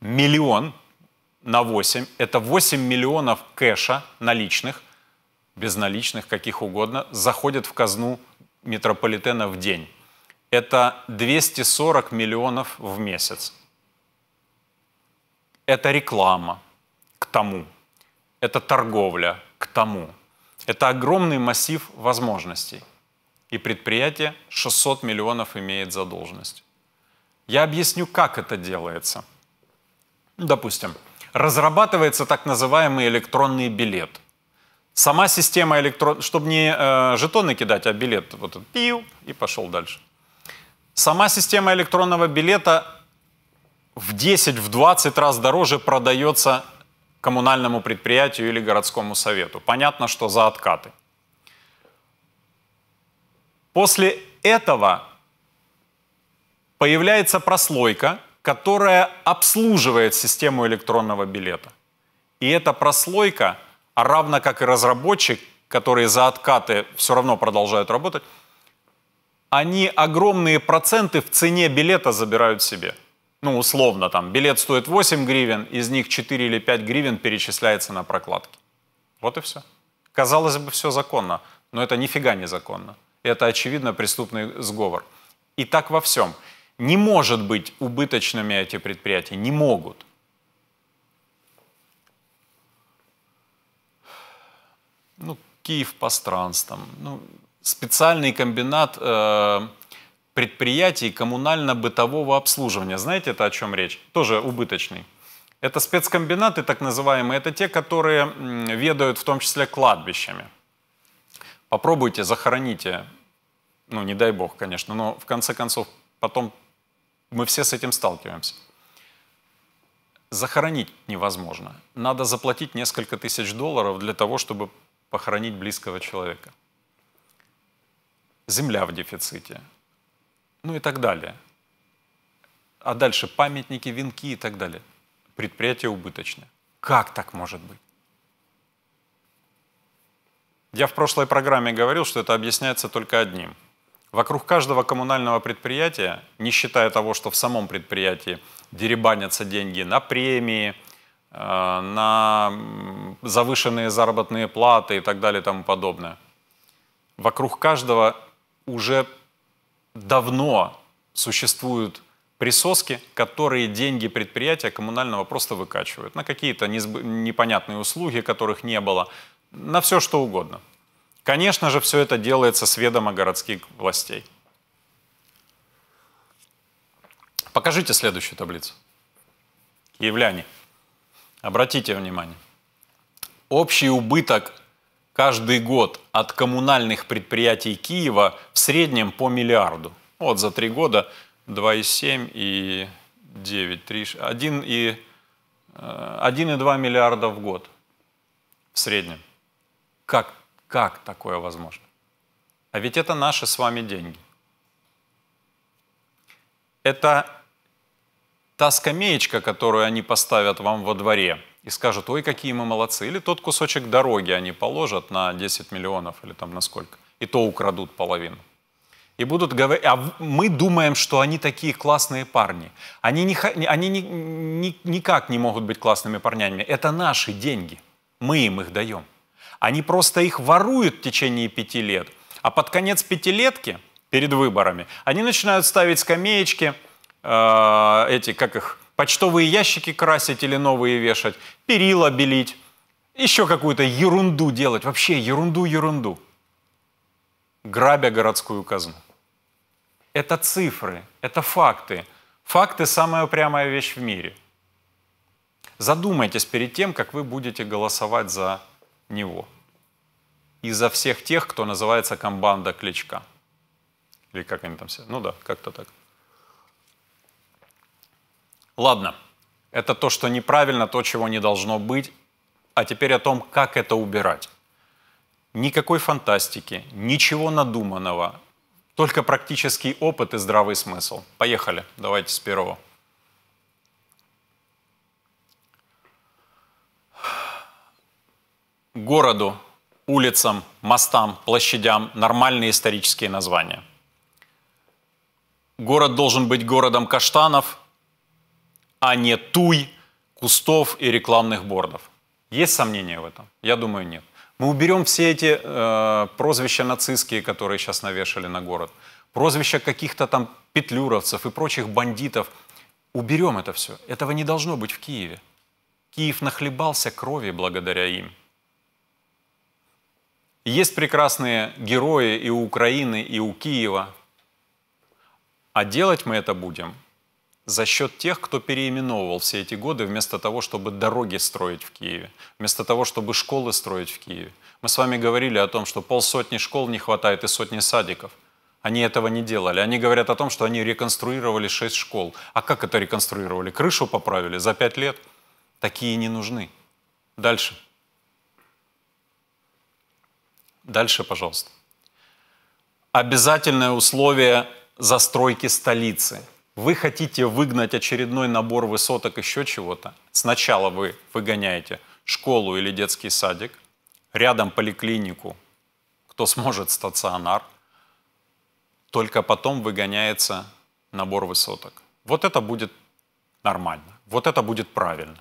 Миллион на 8, это 8 миллионов кэша наличных, безналичных, каких угодно, заходит в казну метрополитена в день. Это 240 миллионов в месяц. Это реклама к тому. Это торговля к тому. Это огромный массив возможностей и предприятие 600 миллионов имеет задолженность. Я объясню, как это делается. Допустим, разрабатывается так называемый электронный билет. Сама система электрон... Чтобы не э, жетоны кидать, а билет вот этот пил и пошел дальше. Сама система электронного билета в 10, в 20 раз дороже продается коммунальному предприятию или городскому совету. Понятно, что за откаты. После этого появляется прослойка, которая обслуживает систему электронного билета. И эта прослойка, а равно как и разработчик, которые за откаты все равно продолжают работать, они огромные проценты в цене билета забирают себе. Ну, условно, там, билет стоит 8 гривен, из них 4 или 5 гривен перечисляется на прокладки. Вот и все. Казалось бы, все законно, но это нифига не законно это, очевидно, преступный сговор. И так во всем. Не может быть убыточными эти предприятия, не могут. Ну, Киев по странствам. ну, специальный комбинат э, предприятий коммунально-бытового обслуживания. Знаете, это о чем речь? Тоже убыточный. Это спецкомбинаты, так называемые, это те, которые ведают в том числе кладбищами. Попробуйте, захороните ну, не дай бог, конечно, но в конце концов потом мы все с этим сталкиваемся. Захоронить невозможно. Надо заплатить несколько тысяч долларов для того, чтобы похоронить близкого человека. Земля в дефиците. Ну и так далее. А дальше памятники, венки и так далее. Предприятие убыточное. Как так может быть? Я в прошлой программе говорил, что это объясняется только одним – Вокруг каждого коммунального предприятия, не считая того, что в самом предприятии деребанятся деньги на премии, э, на завышенные заработные платы и так далее и тому подобное. Вокруг каждого уже давно существуют присоски, которые деньги предприятия коммунального просто выкачивают на какие-то непонятные услуги, которых не было, на все что угодно. Конечно же, все это делается с ведома городских властей. Покажите следующую таблицу. Киевляне, обратите внимание. Общий убыток каждый год от коммунальных предприятий Киева в среднем по миллиарду. Вот за три года 2,7 и 9, 3, 1 и 1,2 э, миллиарда в год в среднем. Как как такое возможно? А ведь это наши с вами деньги. Это та скамеечка, которую они поставят вам во дворе и скажут, ой, какие мы молодцы. Или тот кусочек дороги они положат на 10 миллионов или там на сколько. И то украдут половину. И будут говорить, а мы думаем, что они такие классные парни. Они, не, они не, не, никак не могут быть классными парнями. Это наши деньги. Мы им их даем. Они просто их воруют в течение пяти лет. А под конец пятилетки, перед выборами, они начинают ставить скамеечки, э, эти, как их, почтовые ящики красить или новые вешать, перила белить, еще какую-то ерунду делать, вообще ерунду-ерунду, грабя городскую казну. Это цифры, это факты. Факты – самая прямая вещь в мире. Задумайтесь перед тем, как вы будете голосовать за него – из-за всех тех, кто называется комбанда Кличка. Или как они там все? Ну да, как-то так. Ладно, это то, что неправильно, то, чего не должно быть. А теперь о том, как это убирать. Никакой фантастики, ничего надуманного, только практический опыт и здравый смысл. Поехали, давайте с первого. Городу улицам, мостам, площадям нормальные исторические названия. Город должен быть городом каштанов, а не туй, кустов и рекламных бордов. Есть сомнения в этом? Я думаю, нет. Мы уберем все эти э, прозвища нацистские, которые сейчас навешали на город, прозвища каких-то там петлюровцев и прочих бандитов. Уберем это все. Этого не должно быть в Киеве. Киев нахлебался крови благодаря им. Есть прекрасные герои и у Украины, и у Киева. А делать мы это будем за счет тех, кто переименовывал все эти годы, вместо того, чтобы дороги строить в Киеве, вместо того, чтобы школы строить в Киеве. Мы с вами говорили о том, что полсотни школ не хватает и сотни садиков. Они этого не делали. Они говорят о том, что они реконструировали шесть школ. А как это реконструировали? Крышу поправили за пять лет? Такие не нужны. Дальше. Дальше, пожалуйста. Обязательное условие застройки столицы. Вы хотите выгнать очередной набор высоток еще чего-то? Сначала вы выгоняете школу или детский садик, рядом поликлинику, кто сможет стационар, только потом выгоняется набор высоток. Вот это будет нормально, вот это будет правильно.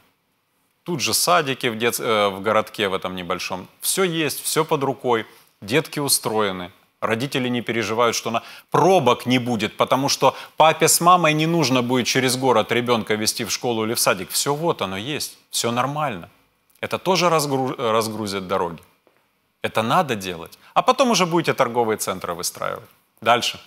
Тут же садики в, дет... Э, в городке в этом небольшом. Все есть, все под рукой. Детки устроены. Родители не переживают, что на пробок не будет, потому что папе с мамой не нужно будет через город ребенка вести в школу или в садик. Все вот оно есть, все нормально. Это тоже разгруз... Э, разгрузит дороги. Это надо делать. А потом уже будете торговые центры выстраивать. Дальше.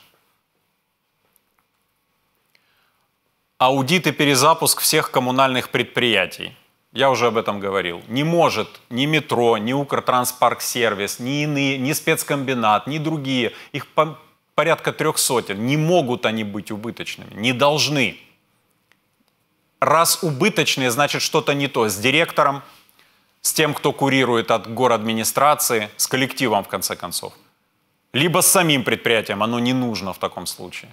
Аудит и перезапуск всех коммунальных предприятий я уже об этом говорил, не может ни метро, ни Укртранспарксервис, ни иные, ни спецкомбинат, ни другие, их по, порядка трех сотен, не могут они быть убыточными, не должны. Раз убыточные, значит что-то не то с директором, с тем, кто курирует от администрации, с коллективом, в конце концов. Либо с самим предприятием, оно не нужно в таком случае.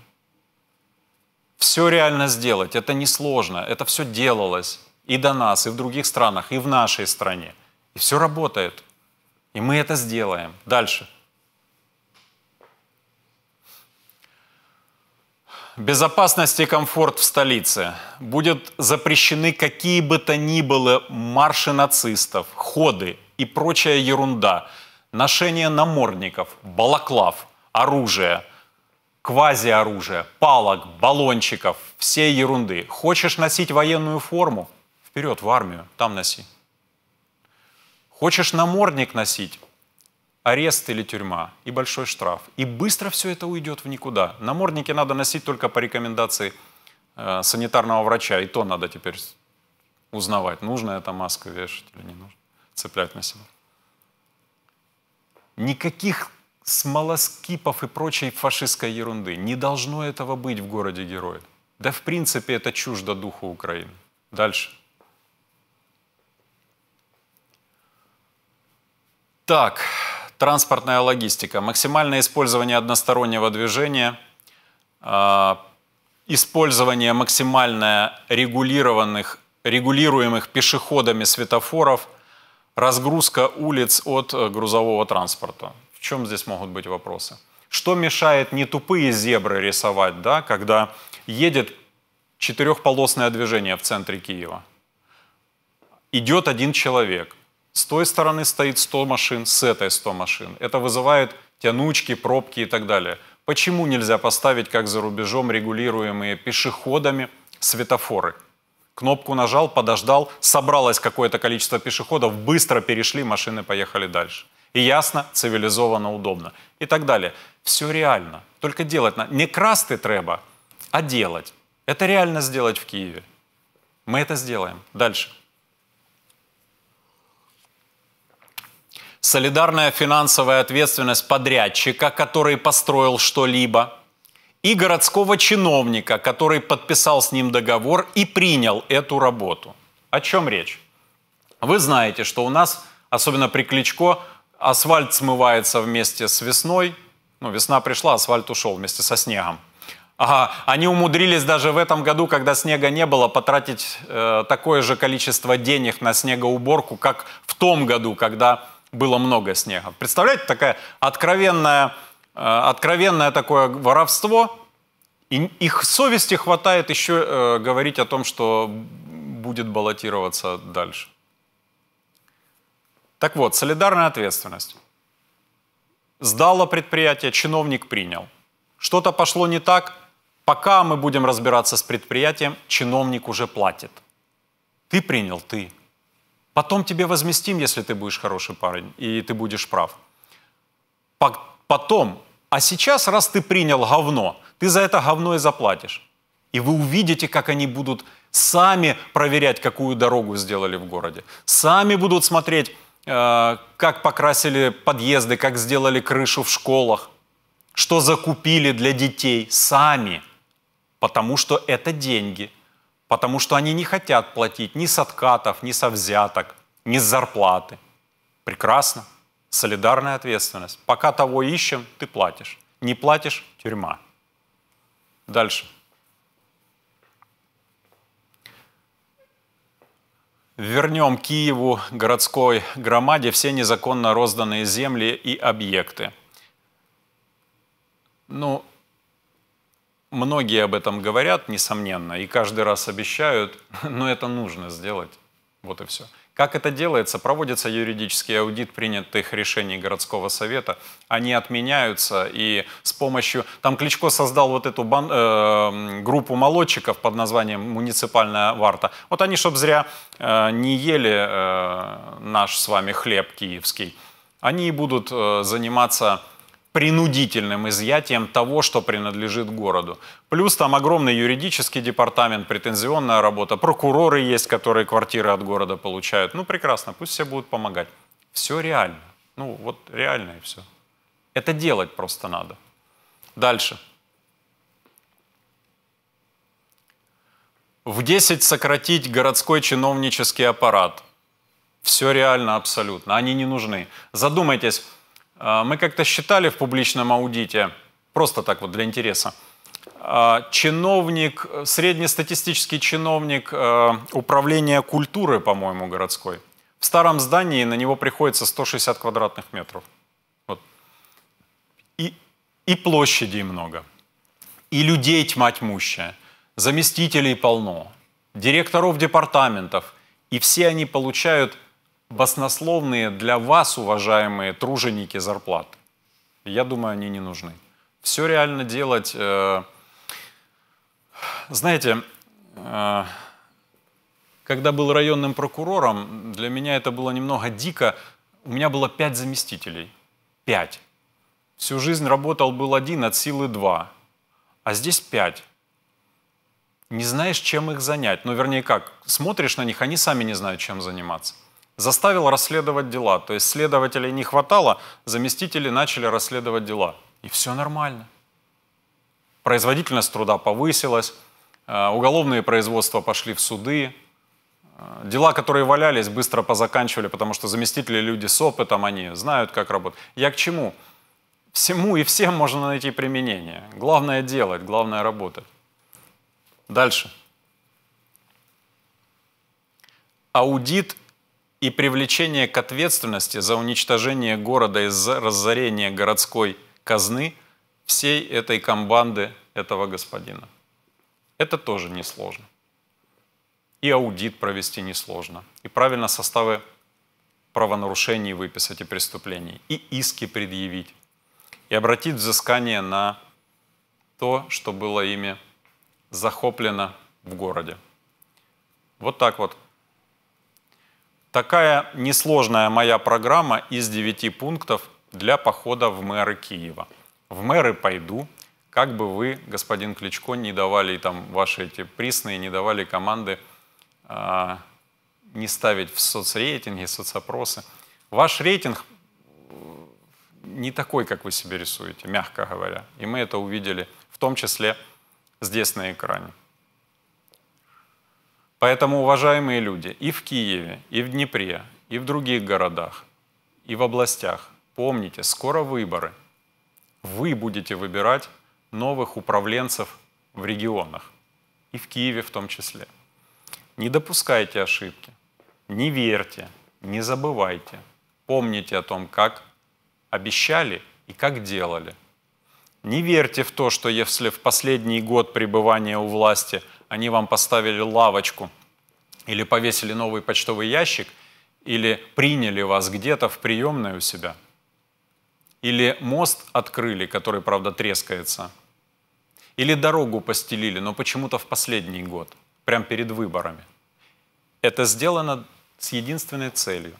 Все реально сделать, это несложно, это все делалось и до нас, и в других странах, и в нашей стране. И все работает. И мы это сделаем. Дальше. Безопасность и комфорт в столице. Будут запрещены какие бы то ни было марши нацистов, ходы и прочая ерунда, ношение намордников, балаклав, оружия – квазиоружия, палок, баллончиков, всей ерунды. Хочешь носить военную форму? вперед в армию, там носи. Хочешь намордник носить, арест или тюрьма, и большой штраф. И быстро все это уйдет в никуда. Намордники надо носить только по рекомендации э, санитарного врача, и то надо теперь узнавать, нужно это маску вешать или не нужно, цеплять на себя. Никаких смолоскипов и прочей фашистской ерунды. Не должно этого быть в городе Герой. Да в принципе это чуждо духу Украины. Дальше. Так, транспортная логистика. Максимальное использование одностороннего движения, а, использование максимально регулированных, регулируемых пешеходами светофоров, разгрузка улиц от э, грузового транспорта. В чем здесь могут быть вопросы? Что мешает не тупые зебры рисовать, да, когда едет четырехполосное движение в центре Киева? Идет один человек – с той стороны стоит 100 машин, с этой 100 машин. Это вызывает тянучки, пробки и так далее. Почему нельзя поставить, как за рубежом, регулируемые пешеходами светофоры? Кнопку нажал, подождал, собралось какое-то количество пешеходов, быстро перешли, машины поехали дальше. И ясно, цивилизованно, удобно. И так далее. Все реально. Только делать на... не красти треба, а делать. Это реально сделать в Киеве. Мы это сделаем. Дальше. солидарная финансовая ответственность подрядчика, который построил что-либо, и городского чиновника, который подписал с ним договор и принял эту работу. О чем речь? Вы знаете, что у нас, особенно при Кличко, асфальт смывается вместе с весной. Ну, весна пришла, асфальт ушел вместе со снегом. Ага, они умудрились даже в этом году, когда снега не было, потратить э, такое же количество денег на снегоуборку, как в том году, когда было много снега. Представляете, такая откровенная, э, откровенное такое воровство, и их совести хватает еще э, говорить о том, что будет баллотироваться дальше. Так вот, солидарная ответственность. Сдало предприятие, чиновник принял. Что-то пошло не так, пока мы будем разбираться с предприятием, чиновник уже платит. Ты принял, ты. Потом тебе возместим, если ты будешь хороший парень, и ты будешь прав. Потом, а сейчас, раз ты принял говно, ты за это говно и заплатишь. И вы увидите, как они будут сами проверять, какую дорогу сделали в городе. Сами будут смотреть, э, как покрасили подъезды, как сделали крышу в школах, что закупили для детей сами, потому что это деньги потому что они не хотят платить ни с откатов, ни со взяток, ни с зарплаты. Прекрасно. Солидарная ответственность. Пока того ищем, ты платишь. Не платишь – тюрьма. Дальше. Вернем Киеву, городской громаде, все незаконно розданные земли и объекты. Ну, многие об этом говорят, несомненно, и каждый раз обещают, но это нужно сделать. Вот и все. Как это делается? Проводится юридический аудит принятых решений городского совета. Они отменяются, и с помощью... Там Кличко создал вот эту бан... э... группу молодчиков под названием «Муниципальная варта». Вот они, чтобы зря э... не ели э... наш с вами хлеб киевский, они и будут э... заниматься принудительным изъятием того, что принадлежит городу. Плюс там огромный юридический департамент, претензионная работа, прокуроры есть, которые квартиры от города получают. Ну, прекрасно, пусть все будут помогать. Все реально. Ну, вот реально и все. Это делать просто надо. Дальше. В 10 сократить городской чиновнический аппарат. Все реально абсолютно. Они не нужны. Задумайтесь, а, мы как-то считали в публичном аудите, просто так вот для интереса, а, чиновник, среднестатистический чиновник э, управления культуры, по-моему, городской, в старом здании на него приходится 160 квадратных метров. Вот. И, и площадей много, и людей тьма тьмущая, заместителей полно, директоров департаментов, и все они получают баснословные для вас, уважаемые труженики, зарплат, Я думаю, они не нужны. Все реально делать... Э, знаете, э, когда был районным прокурором, для меня это было немного дико. У меня было пять заместителей. Пять. Всю жизнь работал был один, от силы два. А здесь пять. Не знаешь, чем их занять. Ну, вернее, как, смотришь на них, они сами не знают, чем заниматься. Заставил расследовать дела. То есть следователей не хватало, заместители начали расследовать дела. И все нормально. Производительность труда повысилась, э, уголовные производства пошли в суды, э, Дела, которые валялись, быстро позаканчивали, потому что заместители люди с опытом, они знают, как работать. Я к чему? Всему и всем можно найти применение. Главное делать, главное работать. Дальше. Аудит и привлечение к ответственности за уничтожение города из-за разорения городской казны всей этой комбанды этого господина. Это тоже несложно. И аудит провести несложно. И правильно составы правонарушений выписать и преступлений. И иски предъявить. И обратить взыскание на то, что было ими захоплено в городе. Вот так вот Такая несложная моя программа из девяти пунктов для похода в мэры Киева. В мэры пойду, как бы вы, господин Кличко, не давали там ваши эти присные, не давали команды а, не ставить в соцрейтинге, соцопросы. Ваш рейтинг э, не такой, как вы себе рисуете, мягко говоря. И мы это увидели в том числе здесь на экране. Поэтому, уважаемые люди, и в Киеве, и в Днепре, и в других городах, и в областях, помните, скоро выборы. Вы будете выбирать новых управленцев в регионах, и в Киеве в том числе. Не допускайте ошибки, не верьте, не забывайте. Помните о том, как обещали и как делали. Не верьте в то, что если в последний год пребывания у власти – они вам поставили лавочку или повесили новый почтовый ящик, или приняли вас где-то в приемной у себя, или мост открыли, который, правда, трескается, или дорогу постелили, но почему-то в последний год, прямо перед выборами. Это сделано с единственной целью.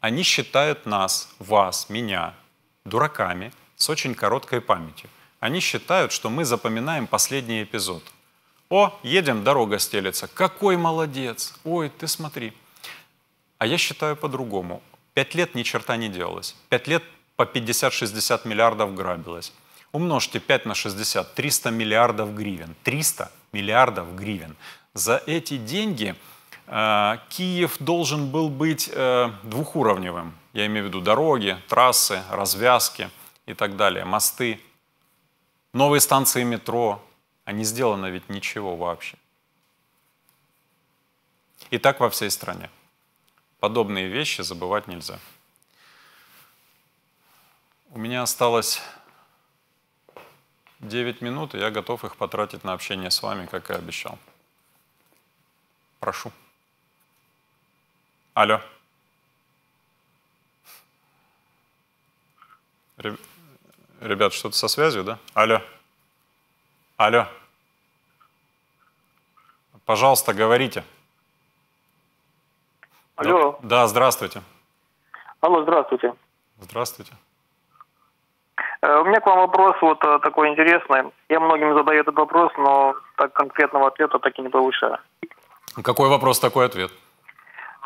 Они считают нас, вас, меня, дураками с очень короткой памятью. Они считают, что мы запоминаем последний эпизод – о, едем, дорога стелется. Какой молодец. Ой, ты смотри. А я считаю по-другому. Пять лет ни черта не делалось. Пять лет по 50-60 миллиардов грабилось. Умножьте 5 на 60, 300 миллиардов гривен. 300 миллиардов гривен. За эти деньги э, Киев должен был быть э, двухуровневым. Я имею в виду дороги, трассы, развязки и так далее, мосты, новые станции метро, а не сделано ведь ничего вообще. И так во всей стране. Подобные вещи забывать нельзя. У меня осталось 9 минут, и я готов их потратить на общение с вами, как и обещал. Прошу. Алло. Ребят, что-то со связью, да? Алло. Алло. Пожалуйста, говорите. Алло. Да, да здравствуйте. Алло, здравствуйте. Здравствуйте. Э, у меня к вам вопрос вот э, такой интересный. Я многим задаю этот вопрос, но так конкретного ответа так и не получаю. Какой вопрос, такой ответ?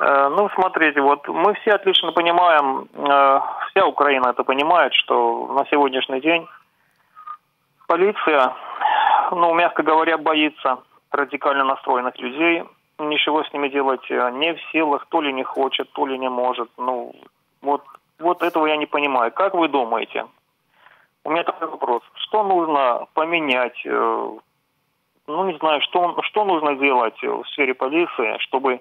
Э, ну, смотрите, вот мы все отлично понимаем, вся Украина это понимает, что на сегодняшний день полиция ну, мягко говоря, боится радикально настроенных людей. Ничего с ними делать э, не в силах, то ли не хочет, то ли не может. Ну, вот, вот этого я не понимаю. Как вы думаете? У меня такой вопрос. Что нужно поменять? Э, ну, не знаю, что, что нужно делать э, в сфере полиции, чтобы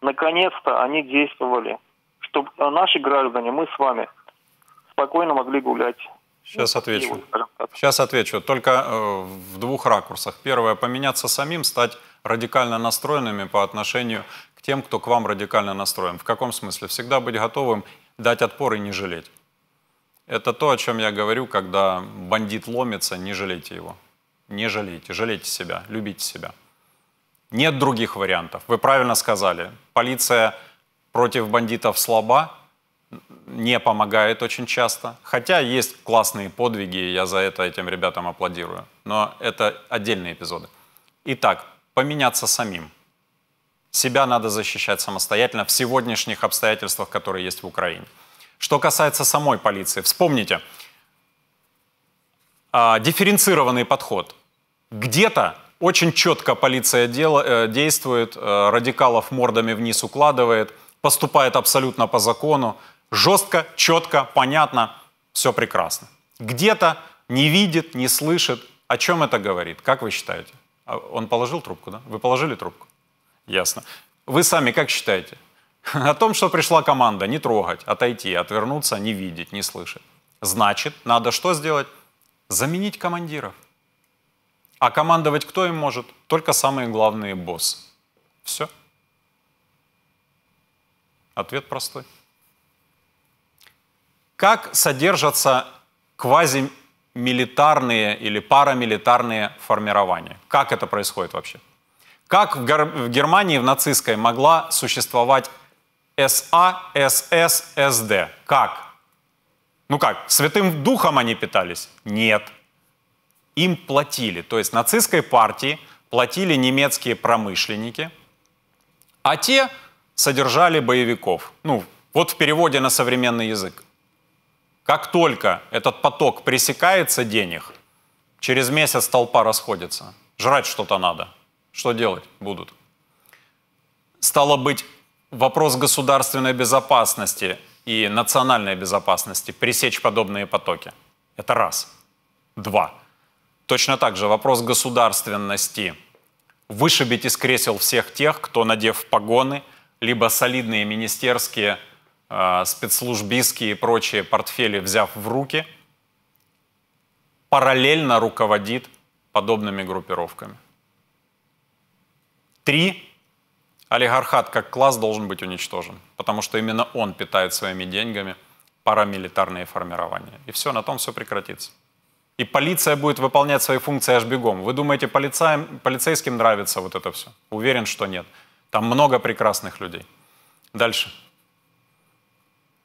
наконец-то они действовали? Чтобы наши граждане, мы с вами, спокойно могли гулять Сейчас ну, отвечу. Сейчас отвечу. Только э, в двух ракурсах. Первое, поменяться самим, стать радикально настроенными по отношению к тем, кто к вам радикально настроен. В каком смысле? Всегда быть готовым дать отпор и не жалеть. Это то, о чем я говорю, когда бандит ломится, не жалейте его. Не жалейте, жалейте себя, любите себя. Нет других вариантов. Вы правильно сказали. Полиция против бандитов слаба, не помогает очень часто. Хотя есть классные подвиги, я за это этим ребятам аплодирую. Но это отдельные эпизоды. Итак, поменяться самим. Себя надо защищать самостоятельно в сегодняшних обстоятельствах, которые есть в Украине. Что касается самой полиции, вспомните, а, дифференцированный подход. Где-то очень четко полиция дел, э, действует, э, радикалов мордами вниз укладывает, поступает абсолютно по закону, Жестко, четко, понятно, все прекрасно. Где-то не видит, не слышит. О чем это говорит? Как вы считаете? А, он положил трубку, да? Вы положили трубку? Ясно. Вы сами как считаете? О том, что пришла команда не трогать, отойти, отвернуться, не видеть, не слышать. Значит, надо что сделать? Заменить командиров. А командовать кто им может? Только самые главные боссы. Все. Ответ простой как содержатся квазимилитарные или парамилитарные формирования. Как это происходит вообще? Как в, Гер в Германии в нацистской могла существовать СА, СС, СД? Как? Ну как, святым духом они питались? Нет. Им платили. То есть нацистской партии платили немецкие промышленники, а те содержали боевиков. Ну, вот в переводе на современный язык. Как только этот поток пресекается денег, через месяц толпа расходится. Жрать что-то надо. Что делать будут? Стало быть, вопрос государственной безопасности и национальной безопасности пресечь подобные потоки. Это раз. Два. Точно так же вопрос государственности вышибить из кресел всех тех, кто, надев погоны, либо солидные министерские Э, спецслужбистские и прочие портфели взяв в руки, параллельно руководит подобными группировками. Три. Олигархат как класс должен быть уничтожен, потому что именно он питает своими деньгами парамилитарные формирования. И все, на том все прекратится. И полиция будет выполнять свои функции аж бегом. Вы думаете, полицаем, полицейским нравится вот это все? Уверен, что нет. Там много прекрасных людей. Дальше.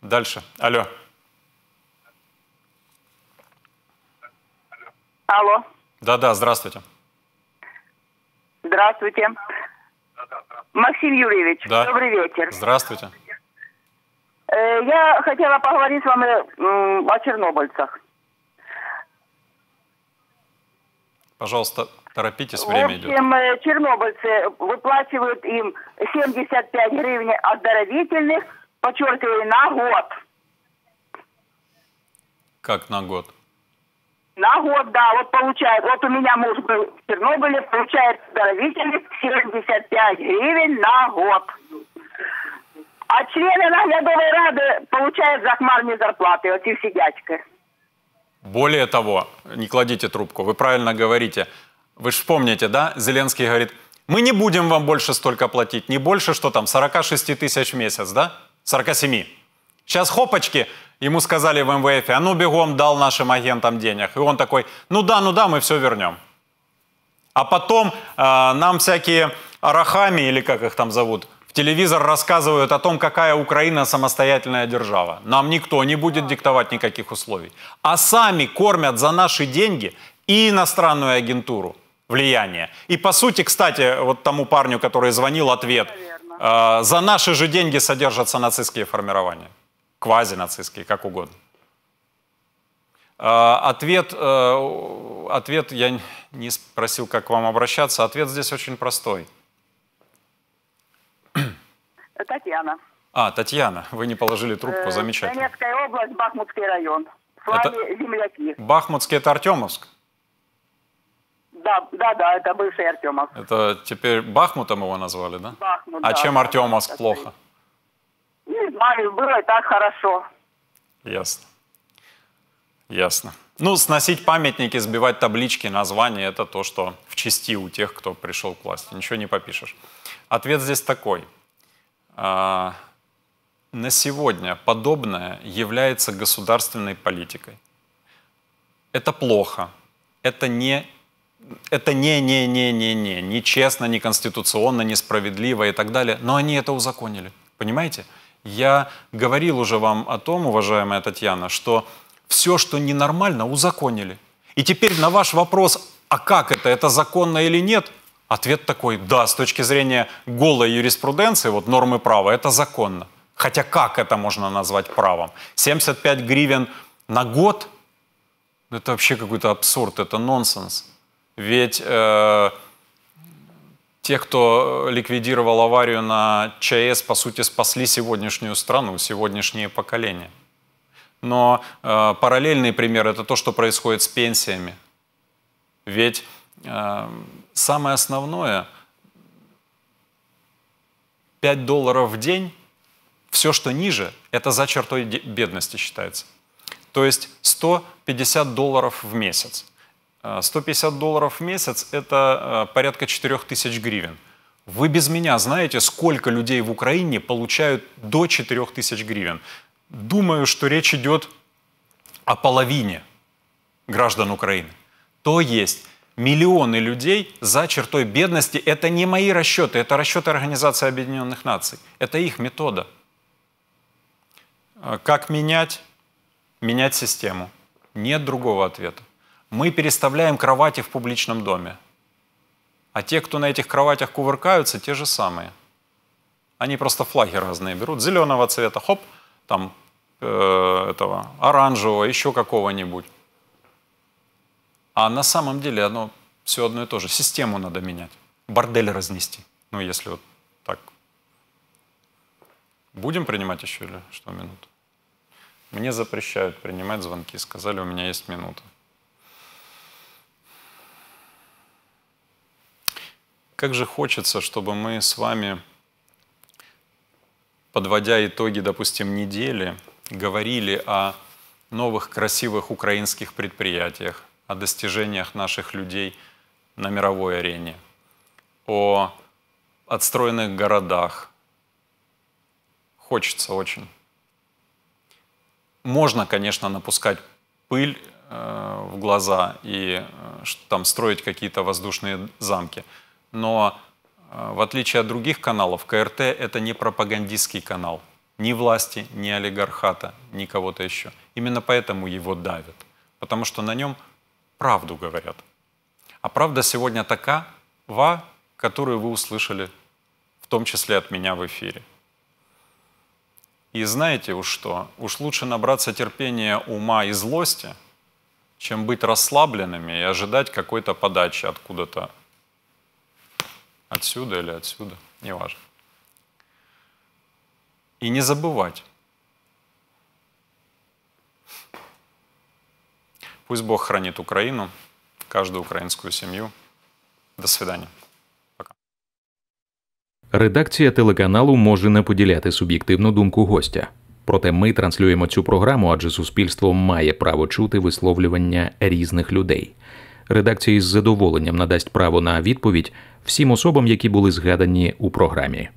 Дальше. Алло. Алло. Да-да, здравствуйте. Здравствуйте. Максим Юрьевич, да. добрый вечер. Здравствуйте. Э, я хотела поговорить с вами о чернобыльцах. Пожалуйста, торопитесь, время идет. В общем, идет. Э, чернобыльцы выплачивают им 75 гривен оздоровительных, подчеркиваю, на год. Как на год? На год, да, вот получает. Вот у меня муж был в Чернобыле, получает здоровительность 75 гривен на год. А члены наглядовой рады получают захмарные зарплаты, вот и дядька. Более того, не кладите трубку, вы правильно говорите. Вы же помните, да, Зеленский говорит, мы не будем вам больше столько платить, не больше, что там, 46 тысяч в месяц, да? 47. Сейчас хопочки, ему сказали в МВФ, а ну бегом дал нашим агентам денег. И он такой, ну да, ну да, мы все вернем. А потом э, нам всякие арахами, или как их там зовут, в телевизор рассказывают о том, какая Украина самостоятельная держава. Нам никто не будет диктовать никаких условий. А сами кормят за наши деньги и иностранную агентуру влияние. И по сути, кстати, вот тому парню, который звонил, ответ. Э, за наши же деньги содержатся нацистские формирования, квазинацистские, как угодно. Э, ответ, э, ответ, я не спросил, как к вам обращаться, ответ здесь очень простой. Татьяна. А, Татьяна, вы не положили трубку, замечательно. Донецкая область, Бахмутский район. С вами это... земляки. Бахмутский – это Артемовск? Да, да, да, это бывший Артемовск. Это теперь Бахмутом его назвали, да? Бахмут, а да, чем Артемовск да, плохо? Не знаю, было и так хорошо. Ясно. Ясно. Ну, сносить памятники, сбивать таблички, названия – это то, что в чести у тех, кто пришел к власти. Ничего не попишешь. Ответ здесь такой. А, на сегодня подобное является государственной политикой. Это плохо. Это не это не, не, не, не, не, нечестно, неконституционно, несправедливо и так далее. Но они это узаконили. Понимаете? Я говорил уже вам о том, уважаемая Татьяна, что все, что ненормально, узаконили. И теперь на ваш вопрос, а как это, это законно или нет, ответ такой, да, с точки зрения голой юриспруденции, вот нормы права, это законно. Хотя как это можно назвать правом? 75 гривен на год? Это вообще какой-то абсурд, это нонсенс. Ведь э, те, кто ликвидировал аварию на ЧАЭС, по сути, спасли сегодняшнюю страну, сегодняшнее поколение. Но э, параллельный пример – это то, что происходит с пенсиями. Ведь э, самое основное – 5 долларов в день, все, что ниже, это за чертой бедности считается. То есть 150 долларов в месяц. 150 э, долларов в месяц – это э, порядка 4000 гривен. Вы без меня знаете, сколько людей в Украине получают до 4000 гривен. Думаю, что речь идет о половине граждан Украины. То есть миллионы людей за чертой бедности – это не мои расчеты, это расчеты Организации Объединенных Наций. Это их метода. Э, как менять? Менять систему. Нет другого ответа. Мы переставляем кровати в публичном доме. А те, кто на этих кроватях кувыркаются, те же самые. Они просто флаги разные берут. Зеленого цвета, хоп, там э, этого, оранжевого, еще какого-нибудь. А на самом деле оно все одно и то же. Систему надо менять. Бордель разнести. Ну, если вот так. Будем принимать еще или что минуту? Мне запрещают принимать звонки. Сказали, у меня есть минута. Как же хочется, чтобы мы с вами, подводя итоги, допустим, недели, говорили о новых красивых украинских предприятиях, о достижениях наших людей на мировой арене, о отстроенных городах. Хочется очень. Можно, конечно, напускать пыль э, в глаза и э, там строить какие-то воздушные замки – но а, в отличие от других каналов, КРТ — это не пропагандистский канал. Ни власти, ни олигархата, ни кого-то еще. Именно поэтому его давят. Потому что на нем правду говорят. А правда сегодня такова, которую вы услышали, в том числе от меня в эфире. И знаете уж что? Уж лучше набраться терпения, ума и злости, чем быть расслабленными и ожидать какой-то подачи откуда-то отсюда или отсюда, неважно. И не забывать. Пусть Бог хранит Украину, каждую украинскую семью. До свидания. Редакція телеканалу може не поділяти суб'єктивну думку гостя. Проте ми транслюємо цю програму, адже суспільство має право чути висловлювання різних людей. Редакція із задоволенням надасть право на відповідь всім особам, які були згадані у програмі.